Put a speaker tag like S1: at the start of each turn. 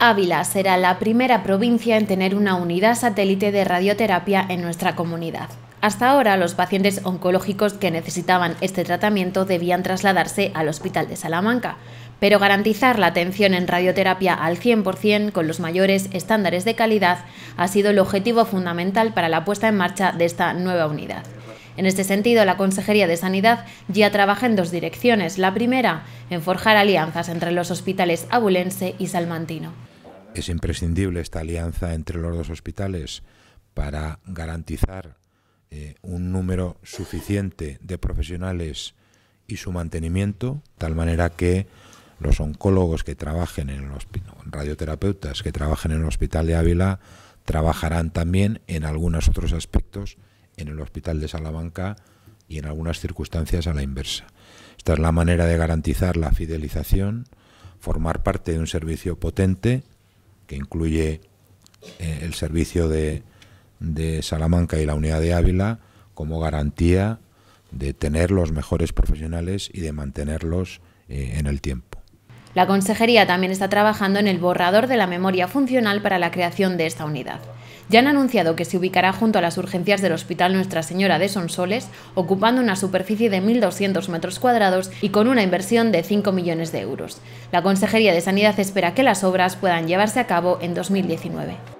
S1: Ávila será la primera provincia en tener una unidad satélite de radioterapia en nuestra comunidad. Hasta ahora, los pacientes oncológicos que necesitaban este tratamiento debían trasladarse al Hospital de Salamanca, pero garantizar la atención en radioterapia al 100% con los mayores estándares de calidad ha sido el objetivo fundamental para la puesta en marcha de esta nueva unidad. En este sentido, la Consejería de Sanidad ya trabaja en dos direcciones. La primera, en forjar alianzas entre los hospitales abulense y salmantino.
S2: Es imprescindible esta alianza entre los dos hospitales para garantizar eh, un número suficiente de profesionales y su mantenimiento, tal manera que los oncólogos que trabajen en los radioterapeutas que trabajen en el Hospital de Ávila trabajarán también en algunos otros aspectos en el Hospital de Salamanca y en algunas circunstancias a la inversa. Esta es la manera de garantizar la fidelización, formar parte de un servicio potente que incluye eh, el servicio de, Salamanca y la unidad de Ávila como garantía de tener los mejores profesionales y de mantenerlos eh, en el tiempo.
S1: La Consejería también está trabajando en el borrador de la memoria funcional para la creación de esta unidad. Ya han anunciado que se ubicará junto a las urgencias del Hospital Nuestra Señora de Sonsoles, ocupando una superficie de 1.200 metros cuadrados y con una inversión de 5 millones de euros. La Consejería de Sanidad espera que las obras puedan llevarse a cabo en 2019.